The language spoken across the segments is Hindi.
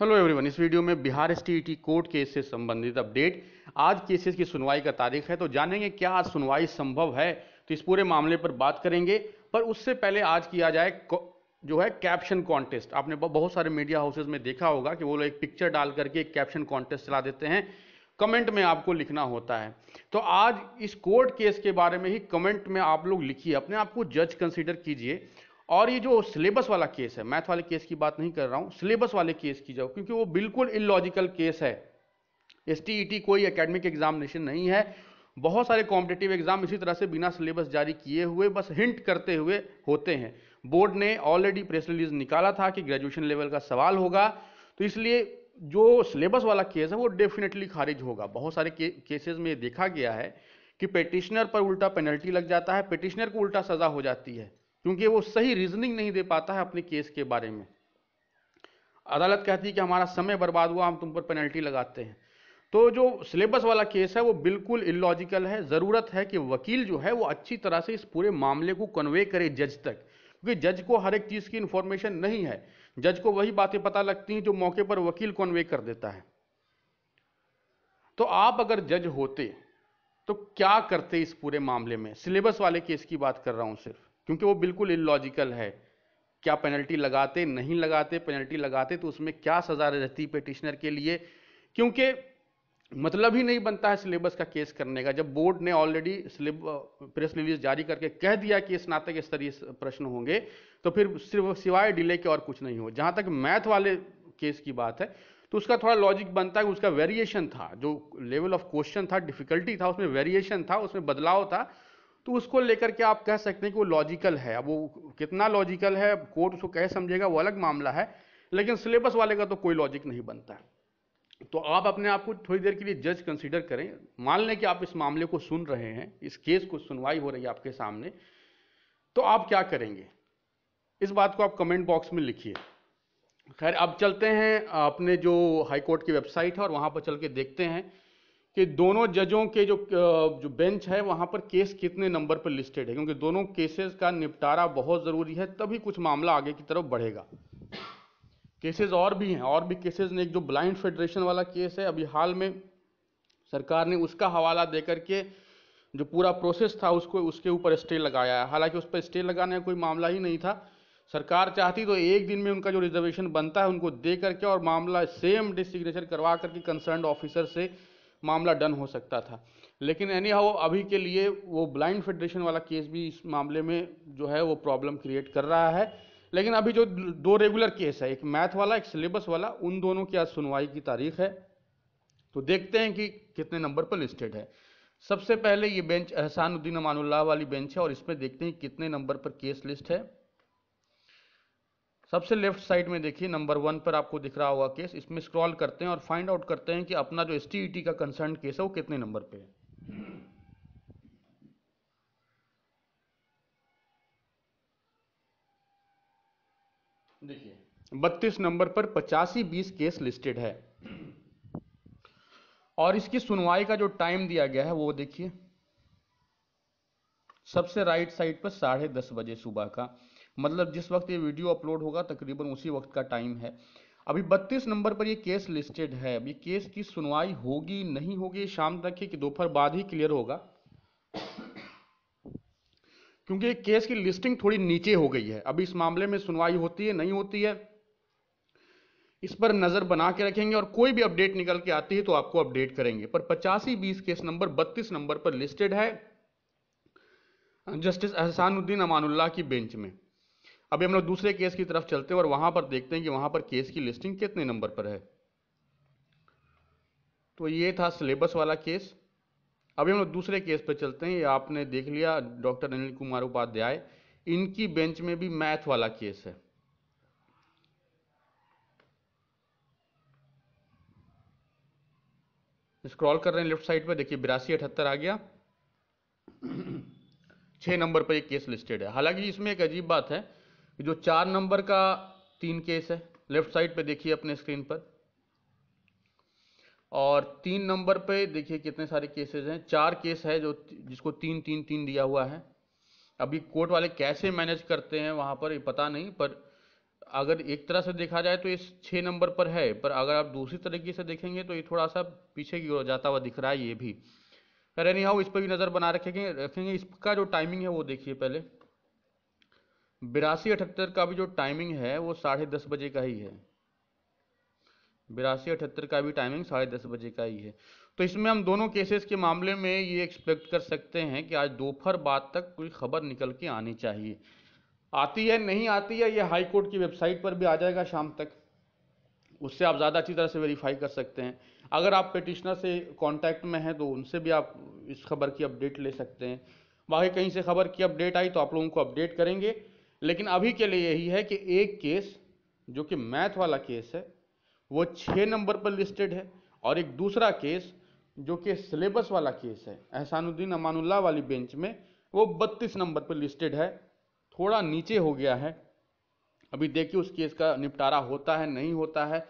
हेलो एवरीवन इस वीडियो में Bihar S T e court case से संबंधित अपडेट आज केसेस की सुनवाई का तारीख है तो जानेंगे क्या आज सुनवाई संभव है तो इस पूरे मामले पर बात करेंगे पर उससे पहले आज किया जाए जो है कैप्शन कॉन्टेस्ट आपने बहुत सारे मीडिया हाउसेज में देखा होगा कि वो लोग एक पिक्चर डाल करके एक कैप्शन कॉन्टेस्ट चला देते हैं कमेंट में आपको लिखना होता है तो आज इस कोर्ट केस के बारे में ही कमेंट में आप लोग लिखिए अपने आप को जज कंसिडर कीजिए और ये जो सिलेबस वाला केस है मैथ वाले केस की बात नहीं कर रहा हूँ सिलेबस वाले केस की जाओ क्योंकि वो बिल्कुल इलॉजिकल केस है एस e कोई एकेडमिक एग्जामिनेशन नहीं है बहुत सारे कॉम्पिटेटिव एग्जाम इसी तरह से बिना सिलेबस जारी किए हुए बस हिंट करते हुए होते हैं बोर्ड ने ऑलरेडी प्रेस रिलीज निकाला था कि ग्रेजुएशन लेवल का सवाल होगा तो इसलिए जो सिलेबस वाला केस है वो डेफिनेटली खारिज होगा बहुत सारे के, केसेस में देखा गया है कि पेटिशनर पर उल्टा पेनल्टी लग जाता है पेटिशनर को उल्टा सजा हो जाती है क्योंकि वो सही रीजनिंग नहीं दे पाता है अपने केस के बारे में अदालत कहती है कि हमारा समय बर्बाद हुआ हम तुम पर पेनल्टी लगाते हैं तो जो सिलेबस वाला केस है वो बिल्कुल इलॉजिकल है ज़रूरत है कि वकील जो है वो अच्छी तरह से इस पूरे मामले को कन्वे करे जज तक क्योंकि जज को हर एक चीज़ की इन्फॉर्मेशन नहीं है जज को वही बातें पता लगती हैं जो मौके पर वकील कन्वे कर देता है तो आप अगर जज होते तो क्या करते इस पूरे मामले में सिलेबस वाले केस की बात कर रहा हूं सिर्फ क्योंकि वो बिल्कुल इलॉजिकल है क्या पेनल्टी लगाते नहीं लगाते पेनल्टी लगाते तो उसमें क्या सज़ा रहती पिटिशनर के लिए क्योंकि मतलब ही नहीं बनता है सिलेबस का केस करने का जब बोर्ड ने ऑलरेडी प्रेस रिलीज जारी करके कह दिया कि स्नातक स्तरीय प्रश्न होंगे तो फिर सिर्फ सिवाय डिले के और कुछ नहीं हो जहां तक मैथ वाले केस की बात है तो उसका थोड़ा लॉजिक बनता है उसका वेरिएशन था जो लेवल ऑफ क्वेश्चन था डिफिकल्टी था उसमें वेरिएशन था उसमें बदलाव था तो उसको लेकर के आप कह सकते हैं कि वो लॉजिकल है अब वो कितना लॉजिकल है कोर्ट उसको कह समझेगा वो अलग मामला है लेकिन सिलेबस वाले का तो कोई लॉजिक नहीं बनता है तो आप अपने आप को थोड़ी देर के लिए जज कंसीडर करें मान लें कि आप इस मामले को सुन रहे हैं इस केस को सुनवाई हो रही है आपके सामने तो आप क्या करेंगे इस बात को आप कमेंट बॉक्स में लिखिए खैर अब चलते हैं अपने जो हाईकोर्ट की वेबसाइट है और वहाँ पर चल के देखते हैं कि दोनों जजों के जो जो बेंच है वहां पर केस कितने नंबर पर लिस्टेड है क्योंकि दोनों केसेस का निपटारा बहुत ज़रूरी है तभी कुछ मामला आगे की तरफ बढ़ेगा केसेस और भी हैं और भी केसेस ने एक जो ब्लाइंड फेडरेशन वाला केस है अभी हाल में सरकार ने उसका हवाला देकर के जो पूरा प्रोसेस था उसको उसके ऊपर स्टे लगाया है हालांकि उस पर स्टे लगाने का कोई मामला ही नहीं था सरकार चाहती तो एक दिन में उनका जो रिजर्वेशन बनता है उनको दे करके और मामला सेम डिसिग्नेचर करवा करके कंसर्न ऑफिसर से मामला डन हो सकता था लेकिन एनी हाउ अभी के लिए वो ब्लाइंड फेडरेशन वाला केस भी इस मामले में जो है वो प्रॉब्लम क्रिएट कर रहा है लेकिन अभी जो दो रेगुलर केस है एक मैथ वाला एक सिलेबस वाला उन दोनों की आज सुनवाई की तारीख है तो देखते हैं कि कितने नंबर पर लिस्टेड है सबसे पहले ये बेंच एहसानुद्दीन अमानुल्लाह वाली बेंच है और इसमें देखते हैं कितने नंबर पर केस लिस्ट है सबसे लेफ्ट साइड में देखिए नंबर वन पर आपको दिख रहा होगा केस इसमें स्क्रॉल करते हैं और फाइंड आउट करते हैं कि अपना जो एस e का कंसर्न केस है वो कितने नंबर पे है देखिए बत्तीस नंबर पर पचासी बीस केस लिस्टेड है और इसकी सुनवाई का जो टाइम दिया गया है वो देखिए सबसे राइट साइड पर साढ़े दस बजे सुबह का मतलब जिस वक्त ये वीडियो अपलोड होगा तकरीबन उसी वक्त का टाइम है अभी 32 नंबर पर ये केस लिस्टेड है अभी केस की सुनवाई होगी नहीं होगी शाम तक ही कि दोपहर बाद ही क्लियर होगा क्योंकि केस की लिस्टिंग थोड़ी नीचे हो गई है अभी इस मामले में सुनवाई होती है नहीं होती है इस पर नजर बना के रखेंगे और कोई भी अपडेट निकल के आती है तो आपको अपडेट करेंगे पर पचासी बीस केस नंबर बत्तीस नंबर पर लिस्टेड है जस्टिस एहसानुद्दीन अमानुल्लाह की बेंच में अभी हम लोग दूसरे केस की तरफ चलते हैं और वहां पर देखते हैं कि वहां पर केस की लिस्टिंग कितने नंबर पर है तो ये था सिलेबस वाला केस अभी हम लोग दूसरे केस पर चलते हैं आपने देख लिया डॉक्टर अनिल कुमार उपाध्याय इनकी बेंच में भी मैथ वाला केस है स्क्रॉल कर रहे हैं लेफ्ट साइड पर देखिए बिरासी अठहत्तर आ गया छह नंबर पर एक केस लिस्टेड है हालांकि इसमें एक अजीब बात है जो चार नंबर का तीन केस है लेफ्ट साइड पे देखिए अपने स्क्रीन पर और तीन नंबर पे देखिए कितने सारे केसेस हैं चार केस है जो जिसको तीन तीन तीन दिया हुआ है अभी कोर्ट वाले कैसे मैनेज करते हैं वहाँ पर ये पता नहीं पर अगर एक तरह से देखा जाए तो ये छः नंबर पर है पर अगर आप दूसरी तरीके से देखेंगे तो ये थोड़ा सा पीछे की ओर जाता हुआ दिख रहा है ये भी एनी हाउ इस पर भी नज़र बना रखेंगे रखेंगे इसका जो टाइमिंग है वो देखिए पहले बिरासी अठहत्तर का भी जो टाइमिंग है वो साढ़े दस बजे का ही है बिरासी अठहत्तर का भी टाइमिंग साढ़े दस बजे का ही है तो इसमें हम दोनों केसेस के मामले में ये एक्सपेक्ट कर सकते हैं कि आज दोपहर बाद तक कोई खबर निकल के आनी चाहिए आती है नहीं आती है ये हाई कोर्ट की वेबसाइट पर भी आ जाएगा शाम तक उससे आप ज़्यादा अच्छी तरह से वेरीफाई कर सकते हैं अगर आप पिटिशनर से कांटेक्ट में हैं तो उनसे भी आप इस खबर की अपडेट ले सकते हैं बाकी कहीं से खबर की अपडेट आई तो आप लोगों को अपडेट करेंगे लेकिन अभी के लिए यही है कि एक केस जो कि मैथ वाला केस है वो छः नंबर पर लिस्टेड है और एक दूसरा केस जो कि सिलेबस वाला केस है एहसानुद्दीन अमानुल्लाह वाली बेंच में वो बत्तीस नंबर पर लिस्टेड है थोड़ा नीचे हो गया है अभी देखिए उस केस का निपटारा होता है नहीं होता है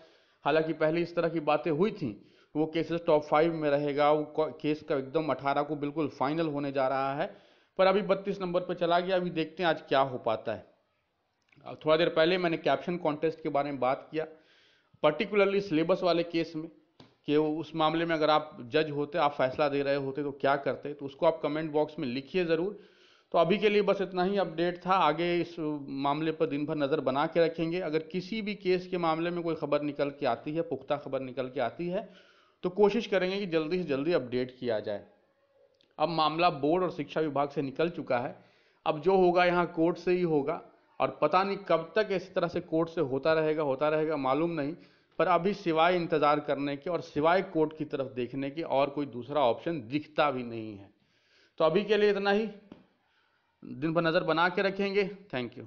हालांकि पहले इस तरह की बातें हुई थी वो केसेस टॉप फाइव में रहेगा वो केस का एकदम अठारह को बिल्कुल फाइनल होने जा रहा है पर अभी बत्तीस नंबर पर चला गया अभी देखते हैं आज क्या हो पाता है थोड़ा देर पहले मैंने कैप्शन कॉन्टेस्ट के बारे में बात किया पर्टिकुलरली सिलेबस वाले केस में कि उस मामले में अगर आप जज होते आप फैसला दे रहे होते तो क्या करते तो उसको आप कमेंट बॉक्स में लिखिए ज़रूर तो अभी के लिए बस इतना ही अपडेट था आगे इस मामले पर दिन भर नज़र बना के रखेंगे अगर किसी भी केस के मामले में कोई खबर निकल के आती है पुख्ता खबर निकल के आती है तो कोशिश करेंगे कि जल्दी से जल्दी अपडेट किया जाए अब मामला बोर्ड और शिक्षा विभाग से निकल चुका है अब जो होगा यहाँ कोर्ट से ही होगा और पता नहीं कब तक इसी तरह से कोर्ट से होता रहेगा होता रहेगा मालूम नहीं पर अभी सिवाय इंतज़ार करने के और सिवाय कोर्ट की तरफ देखने के और कोई दूसरा ऑप्शन दिखता भी नहीं है तो अभी के लिए इतना ही दिन पर नज़र बना के रखेंगे थैंक यू